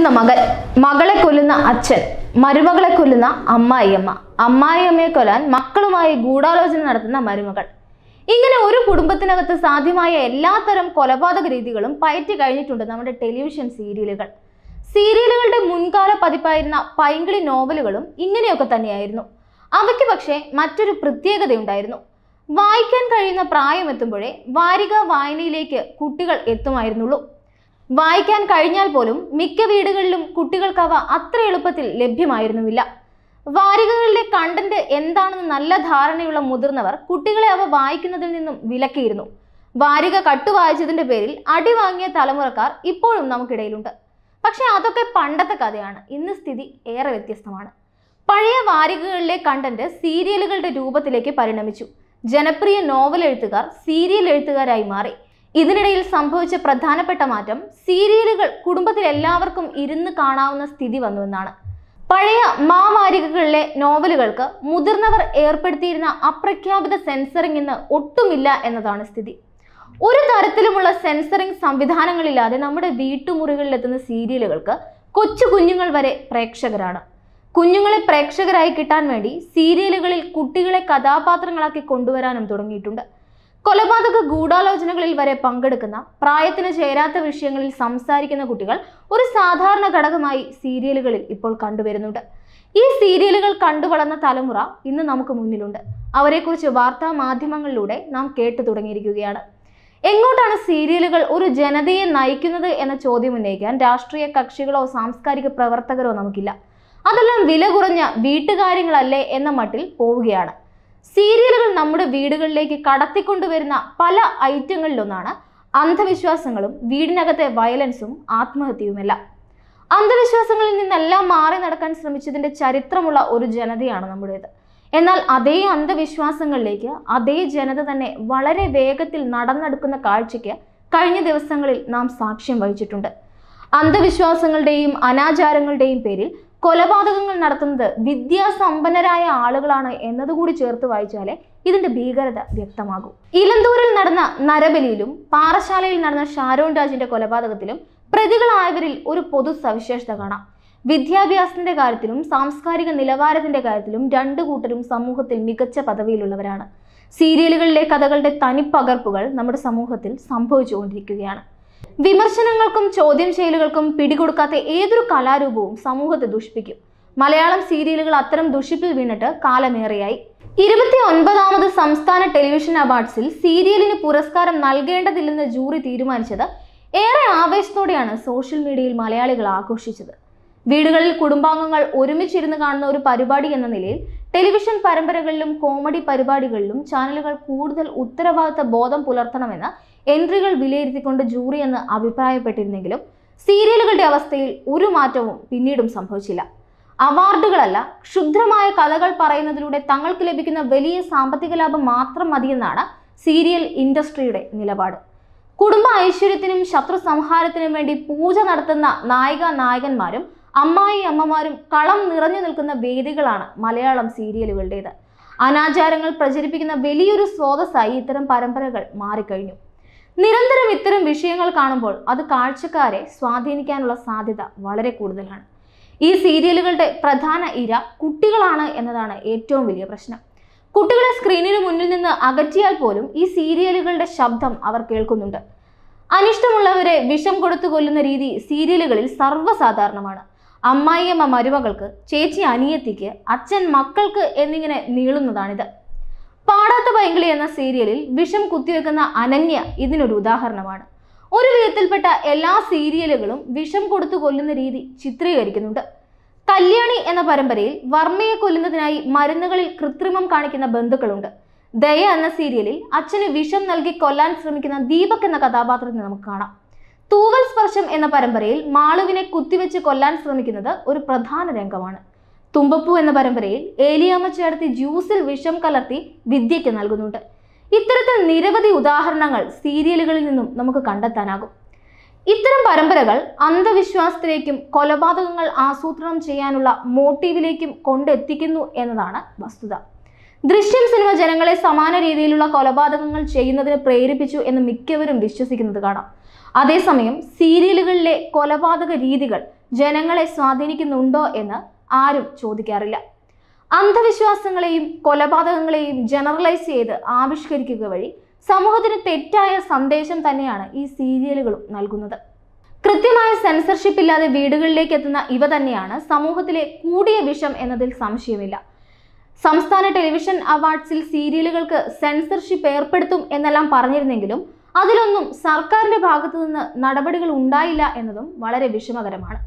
കൊല്ലുന്ന മകൻ മകളെ കൊല്ലുന്ന അച്ഛൻ മരുമകളെ കൊല്ലുന്ന അമ്മായിയമ്മ അമ്മായിയമ്മയെ കൊല്ലാൻ മക്കളുമായി ഗൂഢാലോചന നടത്തുന്ന മരുമകൾ ഇങ്ങനെ ഒരു കുടുംബത്തിനകത്ത് സാധ്യമായ എല്ലാത്തരം കൊലപാതക രീതികളും പയറ്റി കഴിഞ്ഞിട്ടുണ്ട് നമ്മുടെ ടെലിവിഷൻ സീരിയലുകൾ സീരിയലുകളുടെ മുൻകാല പതിപ്പായിരുന്ന പൈങ്കിളി നോവലുകളും ഇങ്ങനെയൊക്കെ തന്നെയായിരുന്നു അവയ്ക്ക് പക്ഷേ മറ്റൊരു പ്രത്യേകതയുണ്ടായിരുന്നു വായിക്കാൻ കഴിയുന്ന എത്തുമ്പോഴേ വാരിക വായനയിലേക്ക് കുട്ടികൾ എത്തുമായിരുന്നുള്ളൂ വായിക്കാൻ കഴിഞ്ഞാൽ പോലും മിക്ക വീടുകളിലും അവ അത്ര എളുപ്പത്തിൽ ലഭ്യമായിരുന്നുമില്ല വാരികകളുടെ കണ്ടന്റ് എന്താണെന്ന് നല്ല ധാരണയുള്ള മുതിർന്നവർ കുട്ടികളെ അവ വായിക്കുന്നതിൽ നിന്നും വിലക്കിയിരുന്നു വാരിക കട്ടു വായിച്ചതിന്റെ പേരിൽ അടി വാങ്ങിയ തലമുറക്കാർ ഇപ്പോഴും നമുക്കിടയിലുണ്ട് പക്ഷെ അതൊക്കെ പണ്ടത്തെ കഥയാണ് ഇന്ന് സ്ഥിതി ഏറെ വ്യത്യസ്തമാണ് പഴയ വാരികകളിലെ കണ്ടന്റ് സീരിയലുകളുടെ രൂപത്തിലേക്ക് പരിണമിച്ചു ജനപ്രിയ നോവൽ എഴുത്തുകാർ സീരിയൽ എഴുത്തുകാരായി മാറി ഇതിനിടയിൽ സംഭവിച്ച പ്രധാനപ്പെട്ട മാറ്റം സീരിയലുകൾ എല്ലാവർക്കും ഇരുന്ന് കാണാവുന്ന സ്ഥിതി എന്നാണ് പഴയ മാവാരികകളിലെ നോവലുകൾക്ക് മുതിർന്നവർ ഏർപ്പെടുത്തിയിരുന്ന അപ്രഖ്യാപിത സെൻസറിംഗ് ഇന്ന് ഒട്ടുമില്ല എന്നതാണ് സ്ഥിതി ഒരു തരത്തിലുമുള്ള സെൻസറിംഗ് സംവിധാനങ്ങളില്ലാതെ നമ്മുടെ വീട്ടുമുറികളിലെത്തുന്ന സീരിയലുകൾക്ക് കൊച്ചു കുഞ്ഞുങ്ങൾ വരെ പ്രേക്ഷകരാണ് കുഞ്ഞുങ്ങളെ പ്രേക്ഷകരായി കിട്ടാൻ വേണ്ടി സീരിയലുകളിൽ കുട്ടികളെ കഥാപാത്രങ്ങളാക്കി കൊണ്ടുവരാനും തുടങ്ങിയിട്ടുണ്ട് കൊലപാതക ഗൂഢാലോചനകളിൽ വരെ പങ്കെടുക്കുന്ന പ്രായത്തിന് ചേരാത്ത വിഷയങ്ങളിൽ സംസാരിക്കുന്ന കുട്ടികൾ ഒരു സാധാരണ ഘടകമായി സീരിയലുകളിൽ ഇപ്പോൾ കണ്ടുവരുന്നുണ്ട് ഈ സീരിയലുകൾ കണ്ടു വളർന്ന തലമുറ ഇന്ന് നമുക്ക് മുന്നിലുണ്ട് അവരെക്കുറിച്ച് വാർത്താ മാധ്യമങ്ങളിലൂടെ നാം കേട്ടു തുടങ്ങിയിരിക്കുകയാണ് എങ്ങോട്ടാണ് സീരിയലുകൾ ഒരു ജനതയെ നയിക്കുന്നത് എന്ന ചോദ്യം ഉന്നയിക്കാൻ രാഷ്ട്രീയ കക്ഷികളോ സാംസ്കാരിക പ്രവർത്തകരോ നമുക്കില്ല അതെല്ലാം വില കുറഞ്ഞ വീട്ടുകാര്യങ്ങളല്ലേ എന്ന മട്ടിൽ പോവുകയാണ് സീരിയലുകൾ നമ്മുടെ വീടുകളിലേക്ക് കടത്തിക്കൊണ്ടുവരുന്ന പല ഐറ്റങ്ങളിലൊന്നാണ് അന്ധവിശ്വാസങ്ങളും വീടിനകത്തെ വയലൻസും ആത്മഹത്യയുമെല്ലാം അന്ധവിശ്വാസങ്ങളിൽ നിന്നെല്ലാം മാറി നടക്കാൻ ശ്രമിച്ചതിൻ്റെ ചരിത്രമുള്ള ഒരു ജനതയാണ് നമ്മുടേത് എന്നാൽ അതേ അന്ധവിശ്വാസങ്ങളിലേക്ക് അതേ ജനത തന്നെ വളരെ വേഗത്തിൽ നടന്നെടുക്കുന്ന കാഴ്ചയ്ക്ക് കഴിഞ്ഞ ദിവസങ്ങളിൽ നാം സാക്ഷ്യം വഹിച്ചിട്ടുണ്ട് അന്ധവിശ്വാസങ്ങളുടെയും അനാചാരങ്ങളുടെയും പേരിൽ കൊലപാതകങ്ങൾ നടത്തുന്നത് വിദ്യാസമ്പന്നരായ ആളുകളാണ് എന്നതുകൂടി ചേർത്ത് വായിച്ചാലേ ഇതിന്റെ ഭീകരത വ്യക്തമാകും ഇലന്തൂരിൽ നടന്ന നരബലിയിലും പാറശാലയിൽ നടന്ന ഷാരോൺ രാജിന്റെ കൊലപാതകത്തിലും പ്രതികളായവരിൽ ഒരു പൊതു സവിശേഷത കാണാം വിദ്യാഭ്യാസത്തിന്റെ കാര്യത്തിലും സാംസ്കാരിക നിലവാരത്തിന്റെ കാര്യത്തിലും രണ്ടു കൂട്ടരും സമൂഹത്തിൽ മികച്ച പദവിയിലുള്ളവരാണ് സീരിയലുകളിലെ കഥകളുടെ തനിപ്പകർപ്പുകൾ നമ്മുടെ സമൂഹത്തിൽ സംഭവിച്ചുകൊണ്ടിരിക്കുകയാണ് വിമർശനങ്ങൾക്കും ചോദ്യം ചെയ്യലുകൾക്കും പിടികൊടുക്കാത്ത ഏതൊരു കലാരൂപവും സമൂഹത്തെ ദുഷിപ്പിക്കും മലയാളം സീരിയലുകൾ അത്തരം ദുഷിപ്പിൽ വീണിട്ട് കാലമേറെയായി ഇരുപത്തി ഒൻപതാമത് സംസ്ഥാന ടെലിവിഷൻ അവാർഡ്സിൽ സീരിയലിന് പുരസ്കാരം നൽകേണ്ടതില്ലെന്ന് ജൂറി തീരുമാനിച്ചത് ഏറെ ആവേശത്തോടെയാണ് സോഷ്യൽ മീഡിയയിൽ മലയാളികൾ ആഘോഷിച്ചത് വീടുകളിൽ കുടുംബാംഗങ്ങൾ ഒരുമിച്ചിരുന്ന് കാണുന്ന ഒരു പരിപാടി എന്ന നിലയിൽ ടെലിവിഷൻ പരമ്പരകളിലും കോമഡി പരിപാടികളിലും ചാനലുകൾ കൂടുതൽ ഉത്തരവാദിത്ത ബോധം പുലർത്തണമെന്ന് എൻട്രികൾ വിലയിരുത്തിക്കൊണ്ട് ജൂറി എന്ന് അഭിപ്രായപ്പെട്ടിരുന്നെങ്കിലും സീരിയലുകളുടെ അവസ്ഥയിൽ ഒരു മാറ്റവും പിന്നീടും സംഭവിച്ചില്ല അവാർഡുകളല്ല ക്ഷുദ്രമായ കഥകൾ പറയുന്നതിലൂടെ തങ്ങൾക്ക് ലഭിക്കുന്ന വലിയ സാമ്പത്തിക ലാഭം മാത്രം മതിയെന്നാണ് സീരിയൽ ഇൻഡസ്ട്രിയുടെ നിലപാട് കുടുംബ ഐശ്വര്യത്തിനും ശത്രു സംഹാരത്തിനും വേണ്ടി പൂജ നടത്തുന്ന നായിക നായകന്മാരും അമ്മായി അമ്മമാരും കളം നിറഞ്ഞു നിൽക്കുന്ന വേദികളാണ് മലയാളം സീരിയലുകളുടേത് അനാചാരങ്ങൾ പ്രചരിപ്പിക്കുന്ന വലിയൊരു സ്രോതസ്സായി ഇത്തരം പരമ്പരകൾ മാറിക്കഴിഞ്ഞു നിരന്തരം ഇത്തരം വിഷയങ്ങൾ കാണുമ്പോൾ അത് കാഴ്ചക്കാരെ സ്വാധീനിക്കാനുള്ള സാധ്യത വളരെ കൂടുതലാണ് ഈ സീരിയലുകളുടെ പ്രധാന ഇര കുട്ടികളാണ് എന്നതാണ് ഏറ്റവും വലിയ പ്രശ്നം കുട്ടികളെ സ്ക്രീനിന് മുന്നിൽ നിന്ന് അകറ്റിയാൽ പോലും ഈ സീരിയലുകളുടെ ശബ്ദം അവർ കേൾക്കുന്നുണ്ട് അനിഷ്ടമുള്ളവരെ വിഷം കൊടുത്തു കൊല്ലുന്ന രീതി സീരിയലുകളിൽ സർവ്വസാധാരണമാണ് അമ്മായിയമ്മ മരുമകൾക്ക് ചേച്ചി അനിയത്തിക്ക് അച്ഛൻ മക്കൾക്ക് എന്നിങ്ങനെ നീളുന്നതാണിത് പാടാത്ത പൈങ്കിളി എന്ന സീരിയലിൽ വിഷം കുത്തിവെക്കുന്ന അനന്യ ഇതിനൊരു ഉദാഹരണമാണ് ഒരു വിധത്തിൽപ്പെട്ട എല്ലാ സീരിയലുകളും വിഷം കൊടുത്തു കൊല്ലുന്ന രീതി ചിത്രീകരിക്കുന്നുണ്ട് കല്യാണി എന്ന പരമ്പരയിൽ വർമ്മയെ കൊല്ലുന്നതിനായി മരുന്നുകളിൽ കൃത്രിമം കാണിക്കുന്ന ബന്ധുക്കളുണ്ട് ദയ എന്ന സീരിയലിൽ അച്ഛന് വിഷം നൽകി കൊല്ലാൻ ശ്രമിക്കുന്ന ദീപക് എന്ന കഥാപാത്രത്തെ നമുക്ക് കാണാം തൂവൽ സ്പർശം എന്ന പരമ്പരയിൽ മാളുവിനെ കുത്തിവെച്ച് കൊല്ലാൻ ശ്രമിക്കുന്നത് ഒരു പ്രധാന രംഗമാണ് തുമ്പപ്പൂ എന്ന പരമ്പരയിൽ ഏലിയാമ്മ ചേർത്തി ജ്യൂസിൽ വിഷം കലർത്തി വിദ്യയ്ക്ക് നൽകുന്നുണ്ട് ഇത്തരത്തിൽ നിരവധി ഉദാഹരണങ്ങൾ സീരിയലുകളിൽ നിന്നും നമുക്ക് കണ്ടെത്താനാകും ഇത്തരം പരമ്പരകൾ അന്ധവിശ്വാസത്തിലേക്കും കൊലപാതകങ്ങൾ ആസൂത്രണം ചെയ്യാനുള്ള മോട്ടീവിലേക്കും കൊണ്ടെത്തിക്കുന്നു എന്നതാണ് വസ്തുത ദൃശ്യം സിനിമ ജനങ്ങളെ സമാന രീതിയിലുള്ള കൊലപാതകങ്ങൾ ചെയ്യുന്നതിന് പ്രേരിപ്പിച്ചു എന്ന് മിക്കവരും വിശ്വസിക്കുന്നത് കാണാം അതേസമയം സീരിയലുകളിലെ കൊലപാതക രീതികൾ ജനങ്ങളെ സ്വാധീനിക്കുന്നുണ്ടോ എന്ന് ആരും ചോദിക്കാറില്ല അന്ധവിശ്വാസങ്ങളെയും കൊലപാതകങ്ങളെയും ജനറലൈസ് ചെയ്ത് ആവിഷ്കരിക്കുക വഴി സമൂഹത്തിന് തെറ്റായ സന്ദേശം തന്നെയാണ് ഈ സീരിയലുകളും നൽകുന്നത് കൃത്യമായ സെൻസർഷിപ്പ് ഇല്ലാതെ വീടുകളിലേക്ക് എത്തുന്ന ഇവ തന്നെയാണ് സമൂഹത്തിലെ കൂടിയ വിഷം എന്നതിൽ സംശയമില്ല സംസ്ഥാന ടെലിവിഷൻ അവാർഡ്സിൽ സീരിയലുകൾക്ക് സെൻസർഷിപ്പ് ഏർപ്പെടുത്തും എന്നെല്ലാം പറഞ്ഞിരുന്നെങ്കിലും അതിലൊന്നും സർക്കാരിന്റെ ഭാഗത്തു നിന്ന് നടപടികൾ ഉണ്ടായില്ല എന്നതും വളരെ വിഷമകരമാണ്